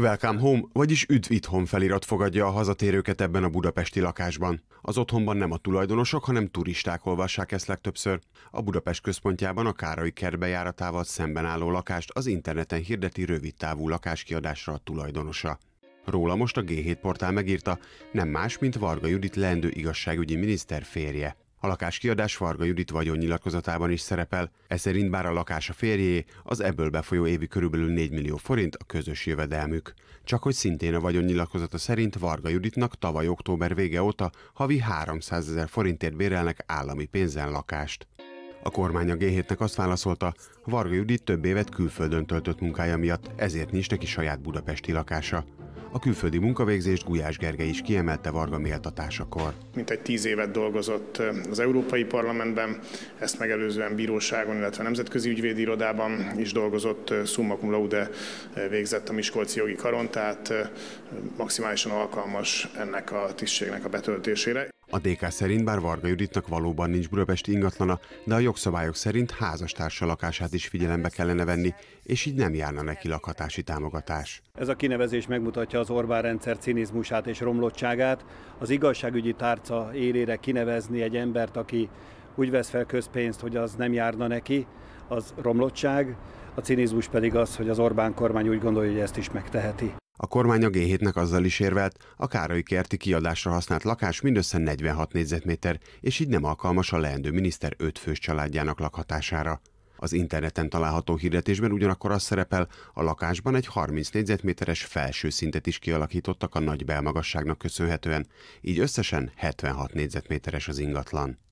Welcome Home, vagyis Üdv Itthon felirat fogadja a hazatérőket ebben a budapesti lakásban. Az otthonban nem a tulajdonosok, hanem turisták olvassák ezt legtöbbször. A Budapest központjában a Károly kert járatával szemben álló lakást az interneten hirdeti rövidtávú lakáskiadásra a tulajdonosa. Róla most a G7 portál megírta, nem más, mint Varga Judit leendő igazságügyi miniszter férje. A lakáskiadás Varga Judit vagyonnyilatkozatában is szerepel, ez szerint bár a lakás a férjé, az ebből befolyó évi körülbelül 4 millió forint a közös jövedelmük. Csak hogy szintén a vagyonnyilatkozata szerint Varga Juditnak tavaly október vége óta havi 300 ezer forintért bérelnek állami pénzen lakást. A kormány a g azt válaszolta, Varga Judit több évet külföldön töltött munkája miatt, ezért nincs neki saját budapesti lakása. A külföldi munkavégzést Gulyás Gergely is kiemelte Varga méltatásakor. Mint egy tíz évet dolgozott az Európai Parlamentben, ezt megelőzően bíróságon, illetve nemzetközi ügyvédi irodában is dolgozott, summa cum laude végzett a Miskolci jogi karon, tehát maximálisan alkalmas ennek a tisztségnek a betöltésére. A DK szerint bár Varga Juditnak valóban nincs budapesti ingatlana, de a jogszabályok szerint házastársa lakását is figyelembe kellene venni, és így nem járna neki lakhatási támogatás. Ez a kinevezés megmutatja az Orbán rendszer cinizmusát és romlottságát. Az igazságügyi tárca élére kinevezni egy embert, aki úgy vesz fel közpénzt, hogy az nem járna neki, az romlottság, a cinizmus pedig az, hogy az Orbán kormány úgy gondolja, hogy ezt is megteheti. A kormány a g nek azzal is érvelt, a Károly kerti kiadásra használt lakás mindössze 46 négyzetméter, és így nem alkalmas a leendő miniszter fős családjának lakhatására. Az interneten található hirdetésben ugyanakkor az szerepel, a lakásban egy 30 négyzetméteres felső szintet is kialakítottak a nagy belmagasságnak köszönhetően, így összesen 76 négyzetméteres az ingatlan.